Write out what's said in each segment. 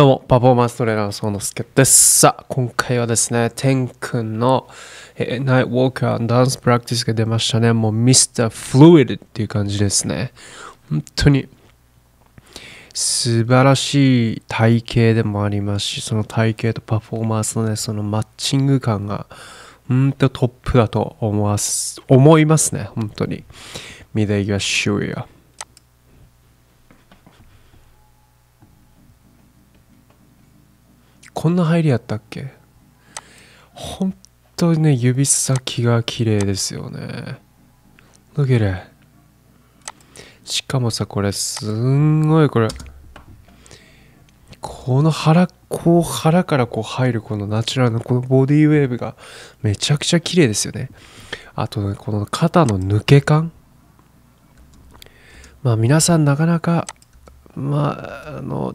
どうも、パフォーマンストレーナーのそのすけです。さあ、今回はですね、てんくんの、えー、ナイトウォーカーダンスプラクティスが出ましたね。もう、ミスターフルイドっていう感じですね。本当に、素晴らしい体型でもありますし、その体型とパフォーマンスのね、そのマッチング感が、うんとトップだと思わす、思いますね、本当に。見ていきましょうよ。こんな入りやったっけ本当にね、指先が綺麗ですよね。ほける。しかもさ、これ、すんごいこれ。この腹、こう腹からこう入るこのナチュラルなこのボディウェーブがめちゃくちゃ綺麗ですよね。あとね、この肩の抜け感。まあ皆さんなかなかまあ、あの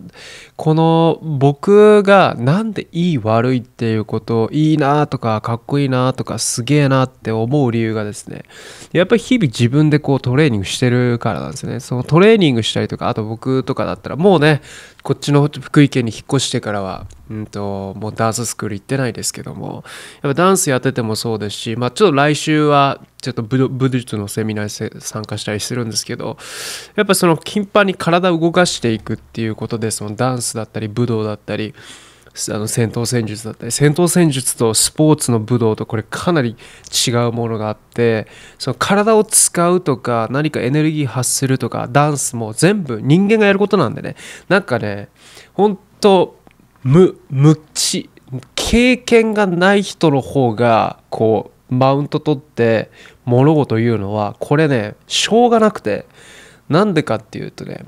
この僕がなんでいい悪いっていうこといいなとかかっこいいなとかすげえなって思う理由がですねやっぱり日々自分でこうトレーニングしてるからなんですよねそのトレーニングしたりとかあと僕とかだったらもうねこっちの福井県に引っ越してからは、うんと、もうダンススクール行ってないですけども、やっぱダンスやっててもそうですし、まあちょっと来週は、ちょっと武術のセミナーに参加したりするんですけど、やっぱその頻繁に体を動かしていくっていうことで、そのダンスだったり、武道だったり、あの戦闘戦術だったり戦闘戦術とスポーツの武道とこれかなり違うものがあってその体を使うとか何かエネルギー発するとかダンスも全部人間がやることなんでねなんかね本当無無知経験がない人の方がこうマウント取って物事言うのはこれねしょうがなくてなんでかっていうとね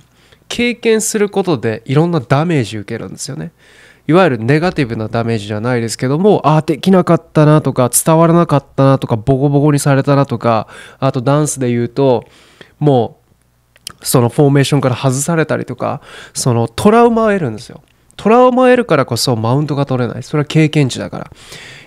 経験することでいろんなダメージ受けるんですよね。いわゆるネガティブなダメージじゃないですけどもああできなかったなとか伝わらなかったなとかボコボコにされたなとかあとダンスで言うともうそのフォーメーションから外されたりとかそのトラウマを得るんですよ。トラウマを得るからこそマウントが取れないそれは経験値だから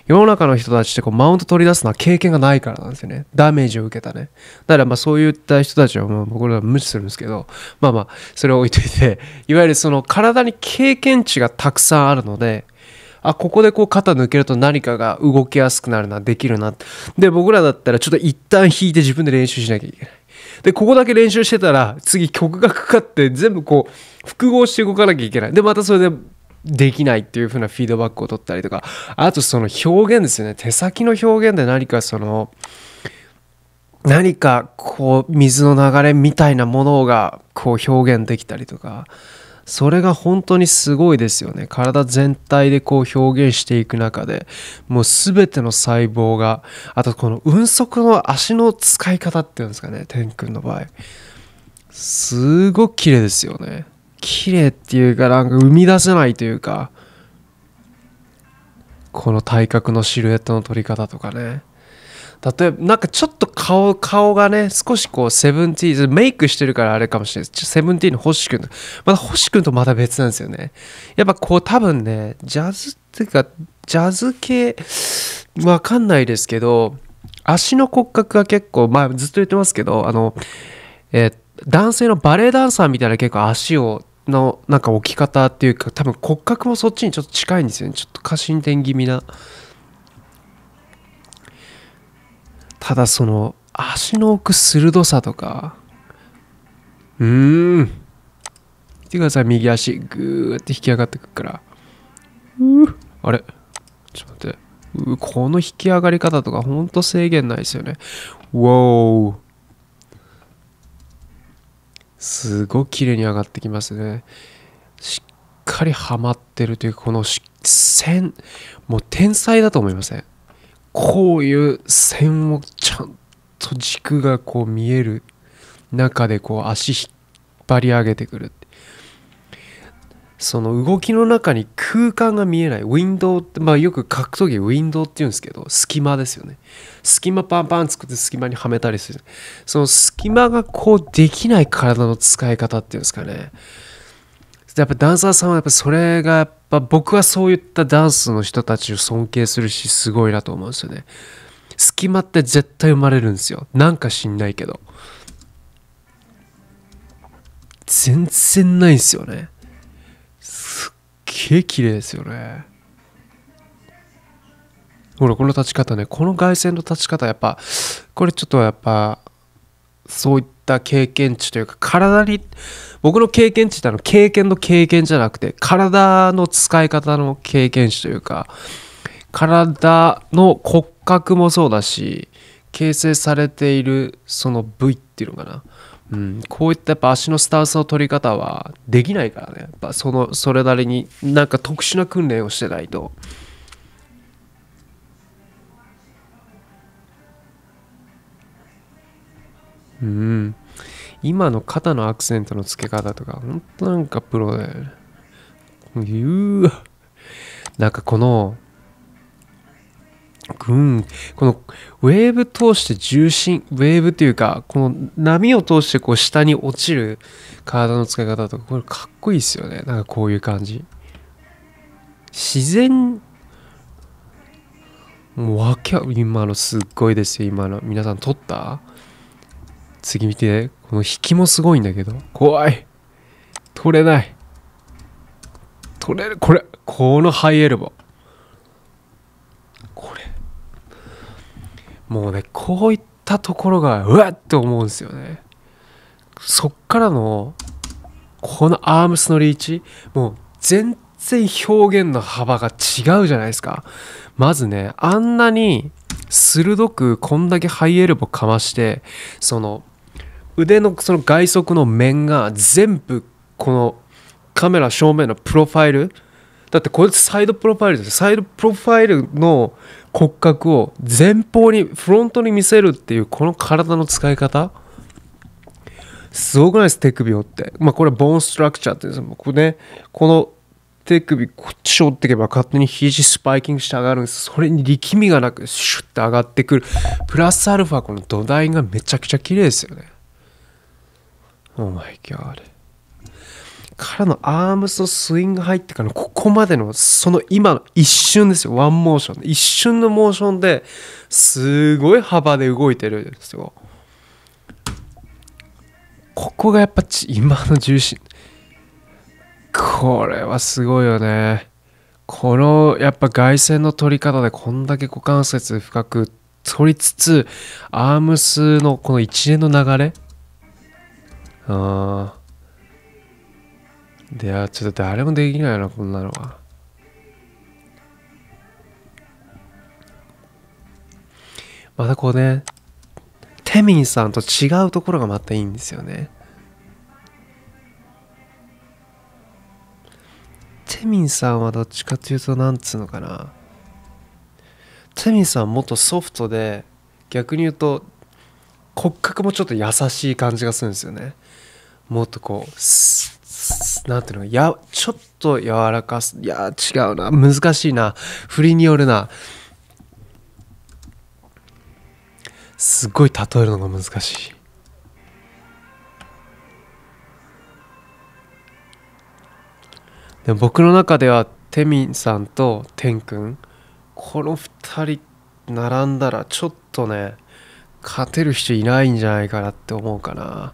世の中の人たちってこうマウント取り出すのは経験がないからなんですよね。ダメージを受けたね。だからまあそういった人たちはまあ僕らは無視するんですけど、まあまあそれを置いといて、いわゆるその体に経験値がたくさんあるので、あ、ここでこう肩抜けると何かが動きやすくなるな、できるな。で、僕らだったらちょっと一旦引いて自分で練習しなきゃいけない。で、ここだけ練習してたら、次曲がかかって全部こう、複合して動かなきゃいけない。で、またそれでできないっていう風なフィードバックを取ったりとかあとその表現ですよね手先の表現で何かその何かこう水の流れみたいなものがこう表現できたりとかそれが本当にすごいですよね体全体でこう表現していく中でもう全ての細胞があとこの運足の足の使い方っていうんですかね天君の場合すごく綺麗ですよね綺麗っていうかなんか生み出せないというかこの体格のシルエットの撮り方とかね例えばなんかちょっと顔顔がね少しこうセブンティーンメイクしてるからあれかもしれないですセブンティーンの星君とまた星君とまた別なんですよねやっぱこう多分ねジャズっていうかジャズ系わかんないですけど足の骨格が結構まあずっと言ってますけどあのえー、男性のバレエダンサーみたいな結構足をのなんか置き方っていうか多分骨格もそっちにちょっと近いんですよねちょっと過信点気味なただその足の奥鋭さとかうーん見てください右足グーって引き上がってくるからうーあれちょっと待ってこの引き上がり方とかほんと制限ないですよね。わおすごく綺麗に上がってきますねしっかりはまってるというこの線もう天才だと思いませんこういう線をちゃんと軸がこう見える中でこう足引っ張り上げてくるその動きの中に空間が見えないウィンドウって、まあ、よく格闘技ウィンドウって言うんですけど隙間ですよね隙間パンパン作って隙間にはめたりするその隙間がこうできない体の使い方っていうんですかねやっぱダンサーさんはやっぱそれがやっぱ僕はそういったダンスの人たちを尊敬するしすごいなと思うんですよね隙間って絶対生まれるんですよなんか知んないけど全然ないんですよねげえ綺麗ですよねほらこの立ち方ねこの凱旋の立ち方やっぱこれちょっとやっぱそういった経験値というか体に僕の経験値ってあの経験の経験じゃなくて体の使い方の経験値というか体の骨格もそうだし形成されているその部位っていうのかなうん、こういったやっぱ足のスタンスの取り方はできないからねやっぱそのそれなりになんか特殊な訓練をしてないと。うん、今の肩のアクセントの付け方とかほんとなんかプロだよね。うなんかこのうん、このウェーブ通して重心ウェーブというかこの波を通してこう下に落ちる体の使い方とかこれかっこいいですよねなんかこういう感じ自然もうわけ今のすっごいですよ今の皆さん撮った次見てこの引きもすごいんだけど怖い取れない取れるこれこのハイエルボもうねこういったところがうわっって思うんですよねそっからのこのアームスのリーチもう全然表現の幅が違うじゃないですかまずねあんなに鋭くこんだけハイエルボかましてその腕のその外側の面が全部このカメラ正面のプロファイルだってこいつサイドプロファイルですサイドプロファイルの骨格を前方にフロントに見せるっていうこの体の使い方すごくないです手首をって、まあ、これボーンストラクチャーって言うんですここねこの手首こっち折っていけば勝手に肘スパイキングして上がるんですそれに力みがなくシュッて上がってくるプラスアルファこの土台がめちゃくちゃ綺麗ですよね Oh my g o からのアームスのスイング入ってからのここまでのその今の一瞬ですよワンモーション一瞬のモーションですごい幅で動いてるんですよここがやっぱ今の重心これはすごいよねこのやっぱ外線の取り方でこんだけ股関節深く取りつつアームスのこの一連の流れああいやちょっと誰もできないなこんなのはまたこうねテミンさんと違うところがまたいいんですよねテミンさんはどっちかというとなんつうのかなテミンさんもっとソフトで逆に言うと骨格もちょっと優しい感じがするんですよねもっとこうなんていうのや、ちょっと柔らかす、いや、違うな、難しいな、振りによるな。すごい例えるのが難しい。でも僕の中ではテミンさんとんく君この2人並んだらちょっとね勝てる人いないんじゃないかなって思うかな。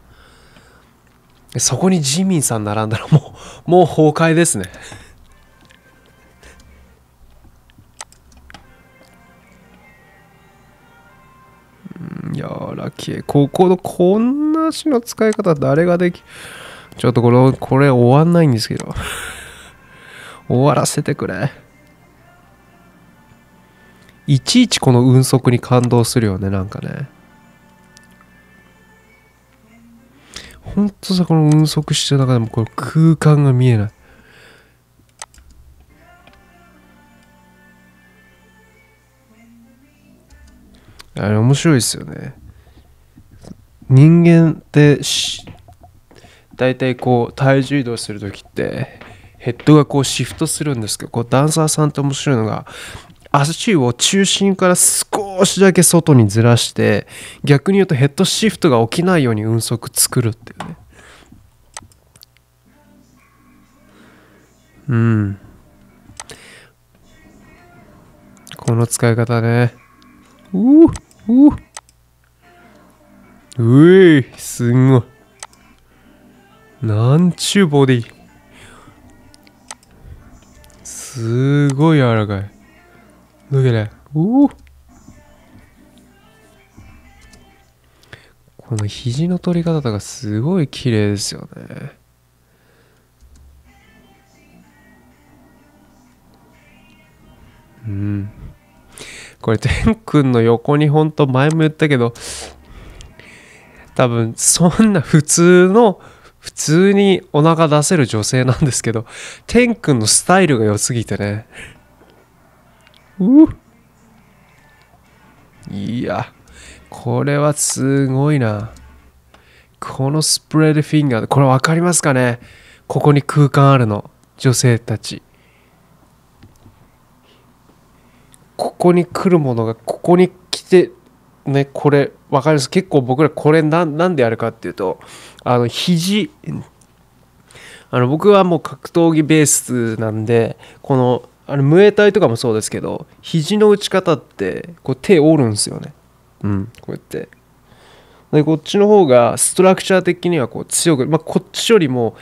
そこにジミンさん並んだらもう、もう崩壊ですね。いやー、ラッキー。ここの、こんな足の使い方誰ができ、ちょっとこれ、これ終わんないんですけど。終わらせてくれ。いちいちこの運速に感動するよね、なんかね。ほんとさ、この運足しる中でもこの空間が見えない。あれ面白いですよね。人間って大体こう体重移動する時ってヘッドがこうシフトするんですけどこうダンサーさんって面白いのが足を中心から少しだけ外にずらして逆に言うとヘッドシフトが起きないように運足作るっていうねうんこの使い方ねうううえすんごいなんちゅうボディすごい柔らかい Look at that. Ooh. この肘の取り方とかすごい綺麗ですよね。うん。これ、天君の横に本当前も言ったけど、多分そんな普通の、普通にお腹出せる女性なんですけど、天君のスタイルが良すぎてね。いや、これはすごいな。このスプレードフィンガー、これ分かりますかねここに空間あるの。女性たち。ここに来るものが、ここに来て、ね、これ、分かります。結構僕らこれなんでやるかっていうと、あの、肘、あの僕はもう格闘技ベースなんで、このあのムエタイとかもそうですけど肘の打ち方ってこう手折るんですよねうんこうやってでこっちの方がストラクチャー的にはこう強く、まあ、こっちよりも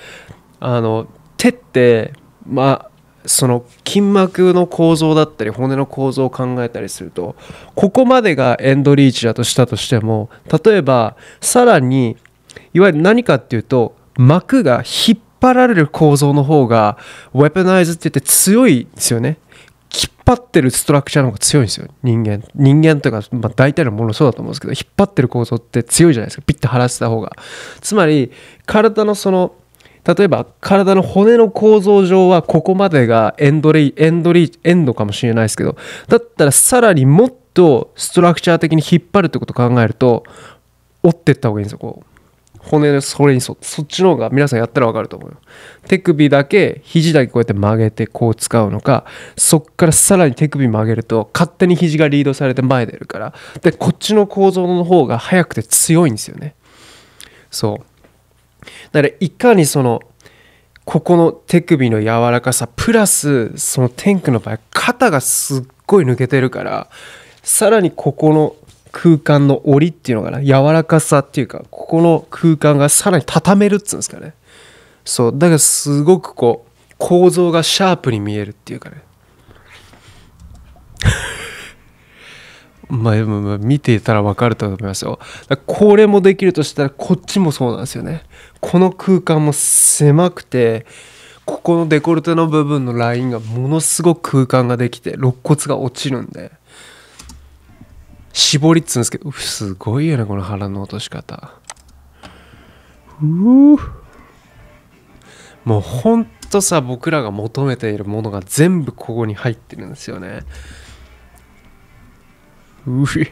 あの手ってまあその筋膜の構造だったり骨の構造を考えたりするとここまでがエンドリーチだとしたとしても例えばさらにいわゆる何かっていうと膜が引っ張られる構造の方が、ウェポナイズって言って強いんですよね。引っ張ってるストラクチャーの方が強いんですよ。人間。人間というか、まあ、大体のものそうだと思うんですけど、引っ張ってる構造って強いじゃないですか。ピッて張らせた方が。つまり、体のその、例えば体の骨の構造上はここまでがエンドレイエンドリーエンドかもしれないですけどだったらさらにもっとストラクチャー的に引っ張るってことを考えると折ってった方がいいんですよこう骨のそれにそそっちの方が皆さんやったら分かると思うよ手首だけ肘だけこうやって曲げてこう使うのかそっからさらに手首曲げると勝手に肘がリードされて前出るからでこっちの構造の方が速くて強いんですよねそうだからいかにそのここの手首の柔らかさプラスその天空の場合肩がすっごい抜けてるからさらにここの空間の折っていうのかな柔らかさっていうかここの空間がさらに畳めるっつうんですかねそうだからすごくこう構造がシャープに見えるっていうかねまあ、まあ、見ていたら分かると思いますよこれもできるとしたらこっちもそうなんですよねこの空間も狭くてここのデコルテの部分のラインがものすごく空間ができて肋骨が落ちるんで。絞りっつうんですけど、すごいよね、この腹の落とし方。うもうほんとさ、僕らが求めているものが全部ここに入ってるんですよね。うひ。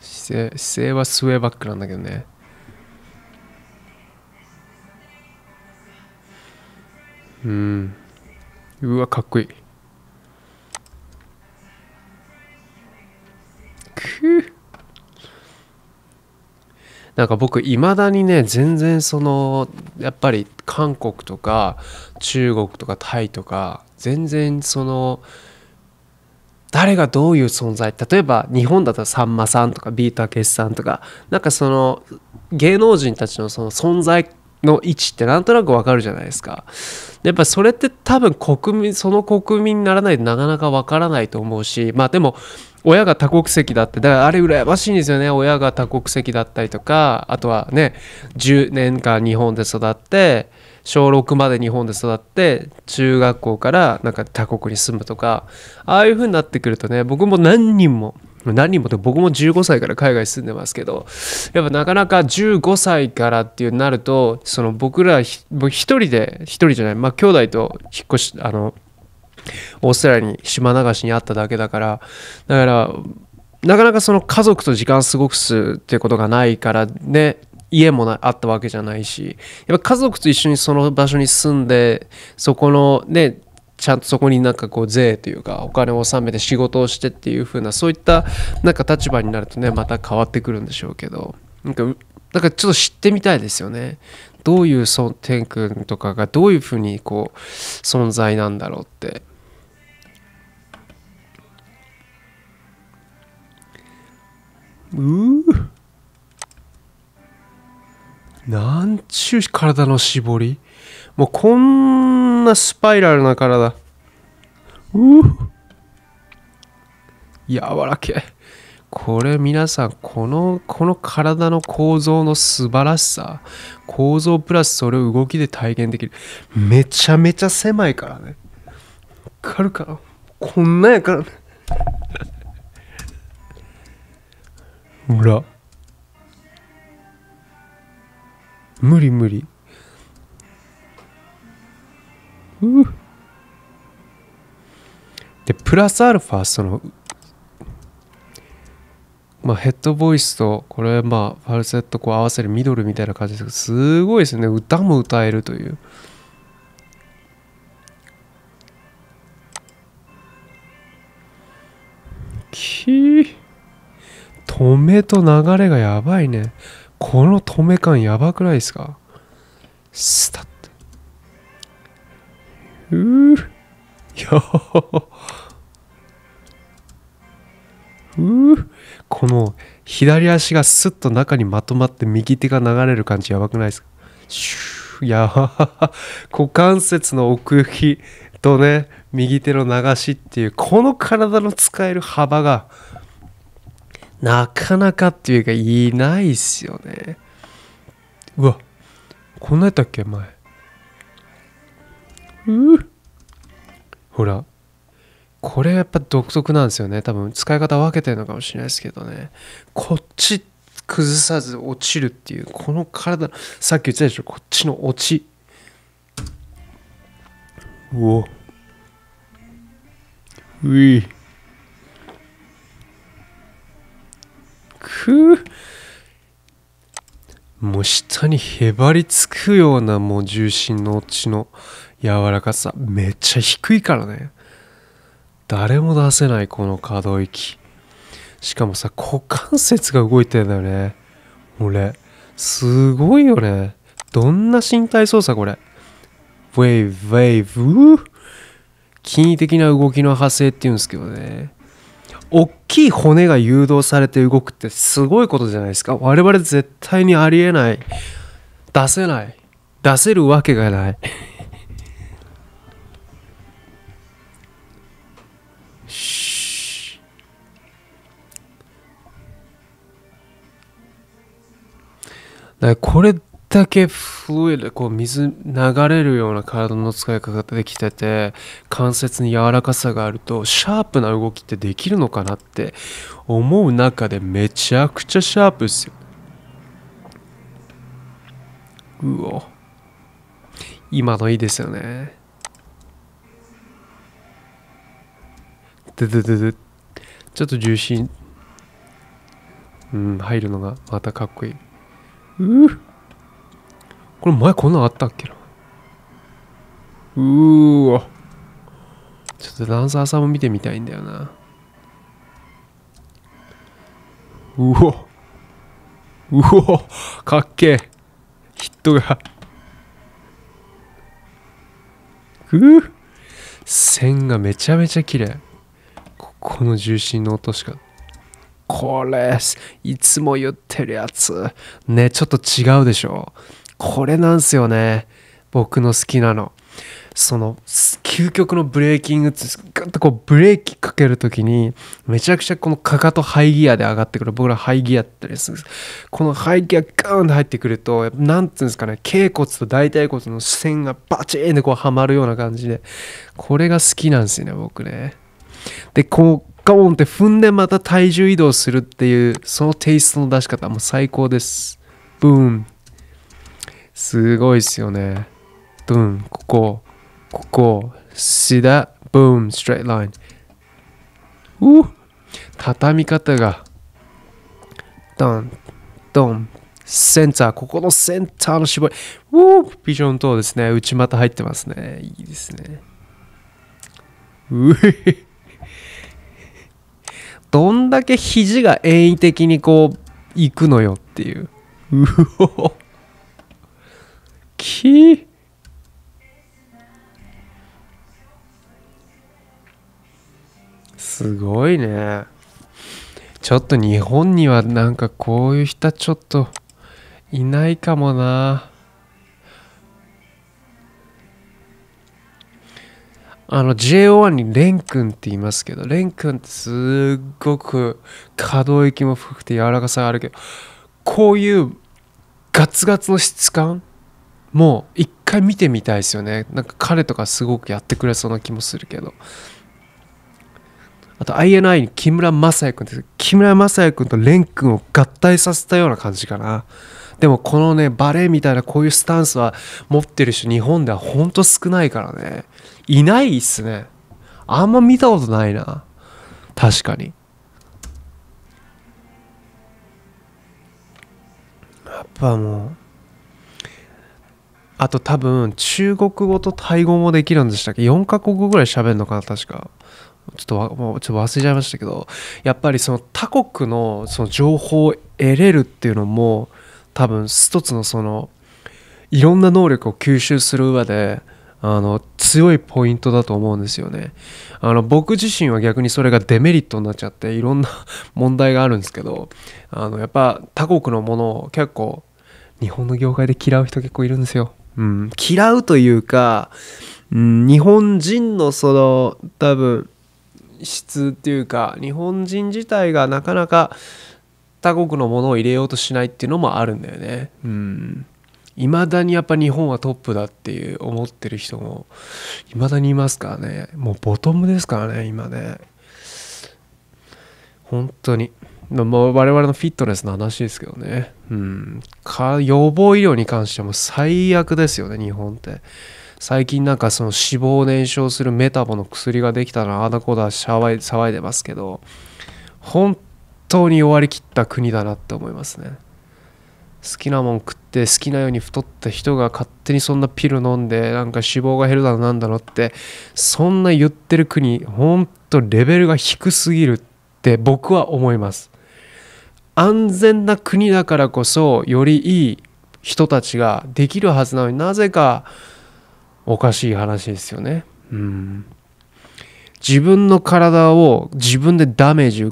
姿勢、姿勢はスウェーバックなんだけどね。うん。うわ、かっこいい。くなんか僕いまだにね全然そのやっぱり韓国とか中国とかタイとか全然その誰がどういう存在例えば日本だったらさんまさんとかビートたけしさんとかなんかその芸能人たちのその存在の位置ってなんとなくわかるじゃないですかやっぱそれって多分国民その国民にならないとなかなかわからないと思うしまあでも親が多国籍だってだからあれ羨ましいんですよね親が多国籍だったりとかあとはね10年間日本で育って小6まで日本で育って中学校からなんか他国に住むとかああいう風になってくるとね僕も何人も何人もって僕も15歳から海外住んでますけどやっぱなかなか15歳からっていうなるとその僕ら一人で一人じゃないまあ兄弟と引っ越しあのオーストラリアに島流しにあっただけだからだからなかなかその家族と時間過ごすっていうことがないからね家もなあったわけじゃないしやっぱ家族と一緒にその場所に住んでそこのねちゃんとそこになんかこう税というかお金を納めて仕事をしてっていう風なそういったなんか立場になるとねまた変わってくるんでしょうけどなんかなんかちょっと知ってみたいですよねどういうその天君とかがどういう風にこう存在なんだろうって。ううなんちゅう体の絞りもうこんなスパイラルな体ううやわらけこれ皆さんこのこの体の構造の素晴らしさ構造プラスそれを動きで体現できるめちゃめちゃ狭いからねわかるかなこんなやからねほら無理無理うでプラスアルファそのまあヘッドボイスとこれまあファルセットこう合わせるミドルみたいな感じですけどすごいですね歌も歌えるというきー止めと流れがやばいね。この止め感やばくないですかスタッと。うぅ。ようぅ。この左足がスッと中にまとまって右手が流れる感じやばくないですかシュー。やば。股関節の奥行きとね、右手の流しっていう、この体の使える幅がなかなかっていうかいないっすよねうわこんなやったっけ前うほらこれやっぱ独特なんですよね多分使い方分けてるのかもしれないですけどねこっち崩さず落ちるっていうこの体さっき言ってたでしょこっちの落ちうおういくもう下にへばりつくようなもう重心の落ちの柔らかさめっちゃ低いからね誰も出せないこの可動域しかもさ股関節が動いてんだよね俺すごいよねどんな身体操作これウェイウェイブー筋的な動きの派生っていうんですけどね大きい骨が誘導されて動くってすごいことじゃないですか我々絶対にありえない出せない出せるわけがない だこれだけフルイドこう水流れるような体の使い方できてて関節に柔らかさがあるとシャープな動きってできるのかなって思う中でめちゃくちゃシャープっすようお今のいいですよねでででちょっと重心うん入るのがまたかっこいいうーこれ前こんなんあったっけなうーわちょっとダンサーさんも見てみたいんだよなうおうおかっけえヒットがうう線がめちゃめちゃ綺麗ここの重心の音しかこれいつも言ってるやつねちょっと違うでしょこれなんすよね僕の好きなのその究極のブレーキングってグッとこうブレーキかける時にめちゃくちゃこのかかとハイギアで上がってくる僕らハイギアってですこのハイギアガーンって入ってくると何て言うんですかね頸骨と大腿骨の視線がバチーンでこうはまるような感じでこれが好きなんですよね僕ねでこうガオンって踏んでまた体重移動するっていうそのテイストの出し方も最高ですブーンすごいっすよね。ドン、ここ、ここ、シダ、ブーム、ストレートライン。う畳み方が、ドン、ドン、センター、ここのセンターの絞り、うビジョン等ですね、内股入ってますね。いいですね。う どんだけ肘が遠技的にこう、行くのよっていう。うおきすごいねちょっと日本にはなんかこういう人ちょっといないかもなあの JO1 にレン君って言いますけどレン君ってすっごく可動域も深くて柔らかさがあるけどこういうガツガツの質感もう一回見てみたいですよねなんか彼とかすごくやってくれそうな気もするけどあと INI に木村雅也君って木村雅也君と蓮君を合体させたような感じかなでもこのねバレエみたいなこういうスタンスは持ってる人日本ではほんと少ないからねいないっすねあんま見たことないな確かにやっぱもうあと多分中国語とタイ語もできるんでしたっけ4カ国ぐらい喋るのかな確かちょっともうちょっと忘れちゃいましたけどやっぱりその他国のその情報を得れるっていうのも多分一つのそのいろんな能力を吸収する上であの強いポイントだと思うんですよねあの僕自身は逆にそれがデメリットになっちゃっていろんな問題があるんですけどあのやっぱ他国のものを結構日本の業界で嫌う人結構いるんですよ。うん、嫌うというか、うん、日本人のその多分質っていうか日本人自体がなかなか他国のものを入れようとしないっていうのもあるんだよね。うん未だにやっぱ日本はトップだっていう思ってる人も未だにいますからねもうボトムですからね今ね本当にまあ、我々のフィットネスの話ですけどね、うん、か予防医療に関しても最悪ですよね日本って最近なんかその脂肪を燃焼するメタボの薬ができたらあだこだ騒いでますけど本当に弱りきった国だなって思いますね好きなもん食って好きなように太った人が勝手にそんなピル飲んでなんか脂肪が減るだろなんだろってそんな言ってる国ほんとレベルが低すぎるって僕は思います安全な国だからこそよりいい人たちができるはずなのになぜかおかしい話ですよね。うん自分の体を自分でダメージ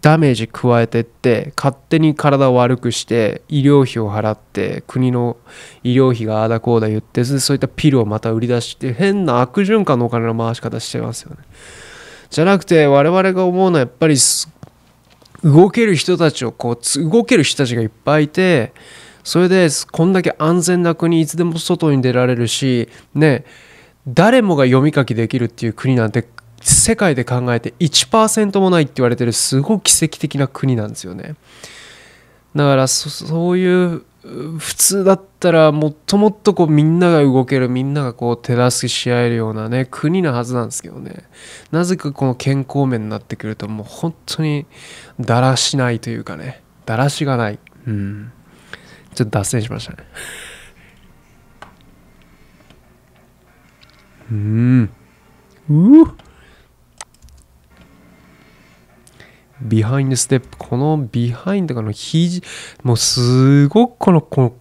ダメージ加えてって勝手に体を悪くして医療費を払って国の医療費があだこうだ言ってそういったピルをまた売り出して変な悪循環のお金の回し方してますよね。じゃなくて我々が思うのはやっぱり動ける人たちをこう動ける人たちがいっぱいいてそれでこんだけ安全な国いつでも外に出られるしね誰もが読み書きできるっていう国なんて世界で考えて1%もないって言われてるすごい奇跡的な国なんですよねだからそういう普通だったらもっともっとこうみんなが動けるみんながこう手助けし合えるようなね国なはずなんですけどねなぜかこの健康面になってくるともう本当にだらしないというかねだらしがないうんちょっと脱線しましたねうんうっビハインドステップこのビハインドがの肘もうすごくこのこ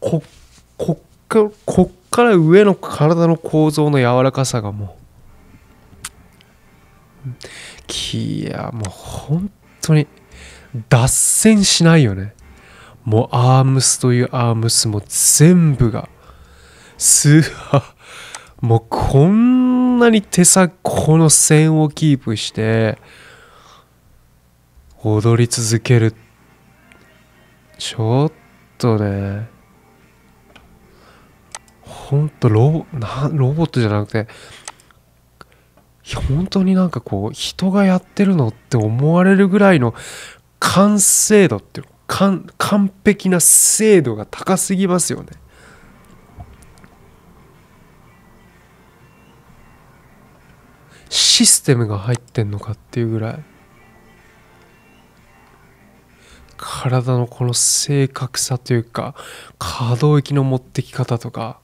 こっかこっから上の体の構造の柔らかさがもういやもう本当に脱線しないよねもうアームスというアームスも全部がすー、もうこんなに手先この線をキープして踊り続けるちょっとねほんとロなロボットじゃなくていや本当になんかこう人がやってるのって思われるぐらいの完成度っていう完完璧な精度が高すぎますよね。システムが入ってんのかっていうぐらい。体のこの正確さというか可動域の持ってき方とか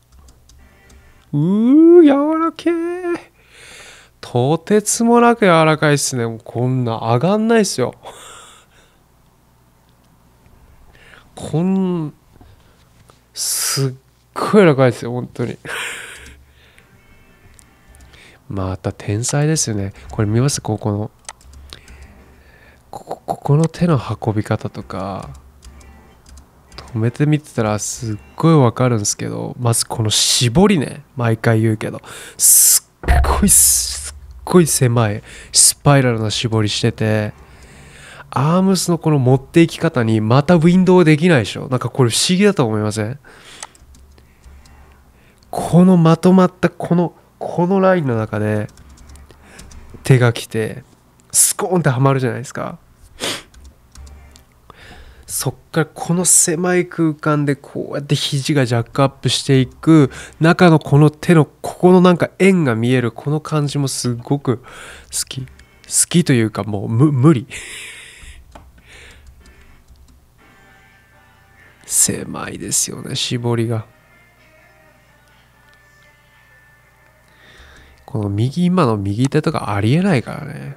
うー柔らけーとてつもなく柔らかいっすねもうこんな上がんないっすよこんすっごい柔らかいですよ本当にまた天才ですよねこれ見ますここのここの手の運び方とか止めてみてたらすっごいわかるんですけどまずこの絞りね毎回言うけどすっごいすっごい狭いスパイラルな絞りしててアームスのこの持っていき方にまたウィンドウできないでしょなんかこれ不思議だと思いませんこのまとまったこのこのラインの中で手が来てスコーンってはまるじゃないですかそっからこの狭い空間でこうやって肘がジャックアップしていく中のこの手のここのなんか円が見えるこの感じもすごく好き好きというかもう無理 狭いですよね絞りがこの右今の右手とかありえないからね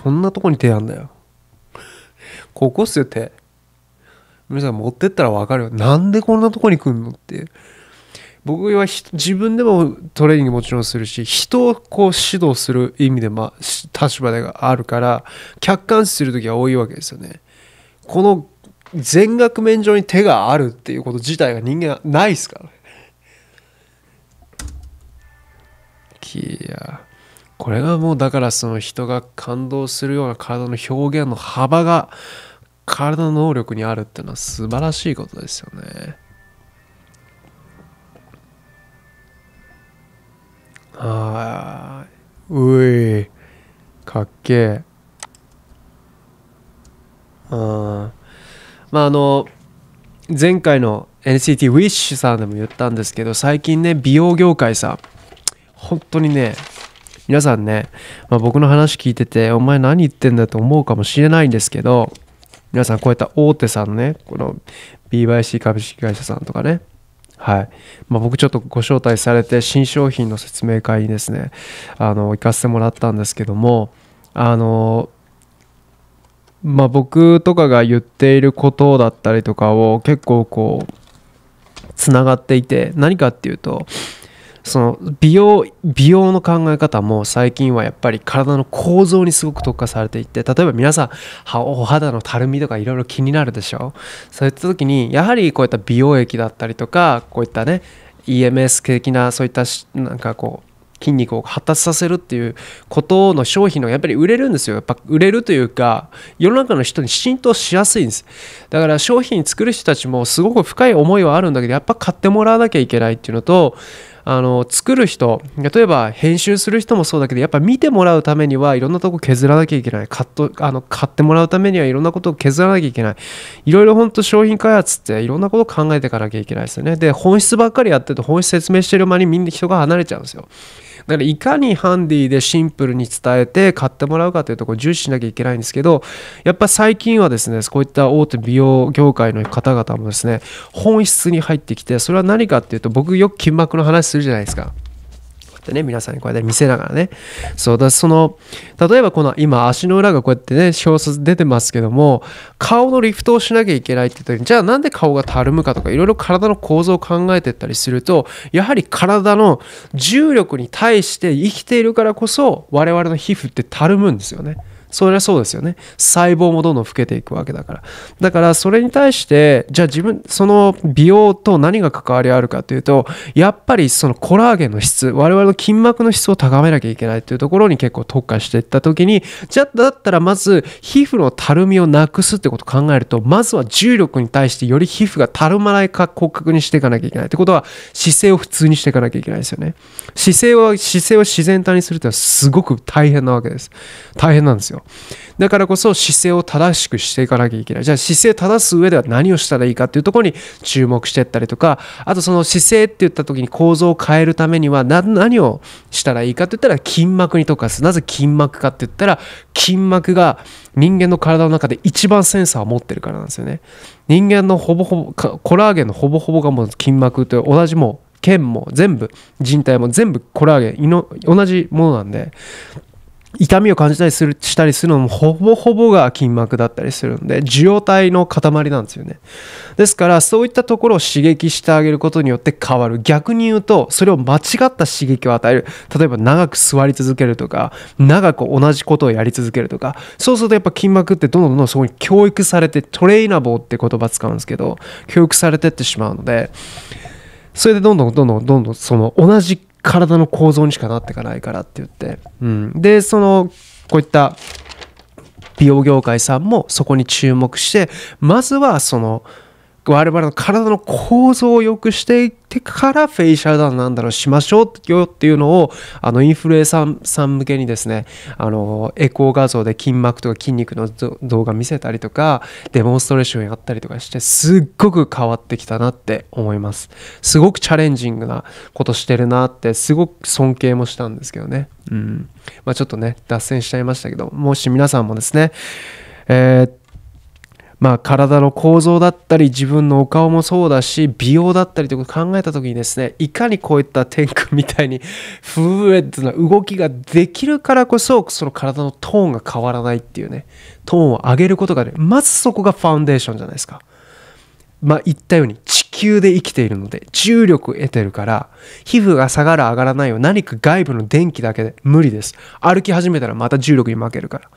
こんなとこに手あんだよ。ここっすよ手。皆さん持ってったらわかるよ。なんでこんなとこに来んのっていう。僕は自分でもトレーニングもちろんするし人をこう指導する意味で、まあ、立場があるから客観視する時は多いわけですよね。この全額面上に手があるっていうこと自体が人間はないですから。いやこれがもうだからその人が感動するような体の表現の幅が体の能力にあるっていうのは素晴らしいことですよね。はあ。い。うい。かっけえ。うん。まああの、前回の NCT Wish さんでも言ったんですけど、最近ね、美容業界さ、本当にね、皆さんね、まあ、僕の話聞いててお前何言ってんだと思うかもしれないんですけど皆さんこういった大手さんねこの BYC 株式会社さんとかねはいまあ、僕ちょっとご招待されて新商品の説明会にですねあの行かせてもらったんですけどもあのまあ、僕とかが言っていることだったりとかを結構こうつながっていて何かっていうとその美容美容の考え方も最近はやっぱり体の構造にすごく特化されていて例えば皆さんお肌のたるみとかいろいろ気になるでしょそういった時にやはりこういった美容液だったりとかこういったね EMS 的なそういったなんかこう筋肉を発達させるっていうことの商品のやっぱり売れるんですよ。やっぱ売れるというか、世の中の人に浸透しやすいんです。だから商品作る人たちもすごく深い思いはあるんだけど、やっぱ買ってもらわなきゃいけないっていうのと、あの作る人例えば編集する人もそうだけどやっぱ見てもらうためにはいろんなとこ削らなきゃいけないカットあの買ってもらうためにはいろんなことを削らなきゃいけないいろいろ本当商品開発っていろんなこと考えていかなきゃいけないですよねで本質ばっかりやってると本質説明してる間にみんな人が離れちゃうんですよだからいかにハンディでシンプルに伝えて買ってもらうかというところを重視しなきゃいけないんですけどやっぱ最近はですねこういった大手美容業界の方々もですね本質に入ってきてそれは何かっていうと僕よく筋膜の話するじゃないですか。ってね皆さんにこうやって見せながらねそうだその例えばこの今足の裏がこうやってね表札出てますけども顔のリフトをしなきゃいけないって時にじゃあなんで顔がたるむかとかいろいろ体の構造を考えてったりするとやはり体の重力に対して生きているからこそ我々の皮膚ってたるむんですよね。それはそうですよね細胞もどんどん老けていくわけだからだからそれに対してじゃあ自分その美容と何が関わりあるかというとやっぱりそのコラーゲンの質我々の筋膜の質を高めなきゃいけないというところに結構特化していった時にじゃあだったらまず皮膚のたるみをなくすってことを考えるとまずは重力に対してより皮膚がたるまないか骨格にしていかなきゃいけないってことは姿勢を普通にしていかなきゃいけないですよね姿勢は姿勢を自然体にするってのはすごく大変なわけです大変なんですよだからこそ姿勢を正しくしていかなきゃいけない。じゃあ姿勢正す上では何をしたらいいかっていうところに注目していったりとか、あとその姿勢って言った時に構造を変えるためには何をしたらいいかって言ったら筋膜に溶かすなぜ筋膜かって言ったら筋膜が人間の体の中で一番センサーを持ってるからなんですよね。人間のほぼほぼ、コラーゲンのほぼほぼがもう筋膜と同じもう腱も全部人体も全部コラーゲン同じものなんで痛みを感じたりするしたりするのもほぼほぼが筋膜だったりするんで受容体の塊なんですよねですからそういったところを刺激してあげることによって変わる逆に言うとそれを間違った刺激を与える例えば長く座り続けるとか長く同じことをやり続けるとかそうするとやっぱ筋膜ってどんどんどんどんそこに教育されてトレーナボーって言葉使うんですけど教育されてってしまうのでそれでどんどんどんどんどんどんその同じ体の構造にしかなっていかないからって言って、うん、でそのこういった美容業界さんもそこに注目してまずはその我々の体の構造を良くしていってからフェイシャルダウンなんだろうしましょうよっていうのをあのインフルエンサーさん向けにですねあのエコー画像で筋膜とか筋肉の動画見せたりとかデモンストレーションやったりとかしてすっごく変わってきたなって思いますすごくチャレンジングなことしてるなってすごく尊敬もしたんですけどねうんまあちょっとね脱線しちゃいましたけどもし皆さんもですねえー、っまあ、体の構造だったり自分のお顔もそうだし美容だったりとか考えた時にですねいかにこういった天空みたいにフルエッドな動きができるからこそその体のトーンが変わらないっていうねトーンを上げることがねまずそこがファンデーションじゃないですか。まあ、言ったように地球で生きているので重力得てるから皮膚が下がる上がらないよ何か外部の電気だけで無理です歩き始めたらまた重力に負けるから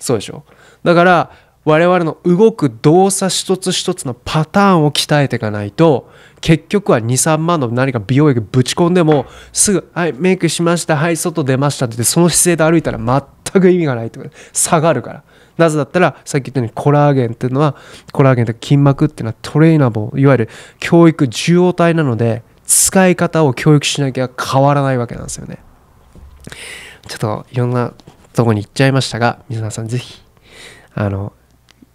そうでしょだから我々の動く動作一つ一つのパターンを鍛えていかないと結局は23万の何か美容液ぶち込んでもすぐ「はいメイクしましたはい外出ました」ってその姿勢で歩いたら全く意味がないってこと下がるからなぜだったらさっき言ったようにコラーゲンっていうのはコラーゲンって筋膜っていうのはトレーナボーいわゆる教育受容体なので使い方を教育しなきゃ変わらないわけなんですよねちょっといろんなとこに行っちゃいましたが水さんぜひあの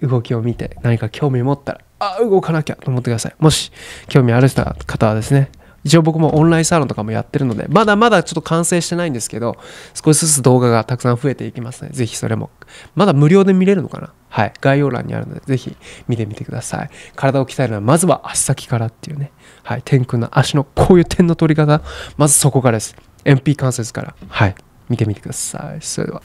動きを見て何か興味持ったら、あ、動かなきゃと思ってください。もし興味ある方はですね、一応僕もオンラインサロンとかもやってるので、まだまだちょっと完成してないんですけど、少しずつ動画がたくさん増えていきますね。ぜひそれも。まだ無料で見れるのかなはい。概要欄にあるので、ぜひ見てみてください。体を鍛えるのは、まずは足先からっていうね。はい。天空の足のこういう点の取り方、まずそこからです。MP 関節から。はい。見てみてください。それでは。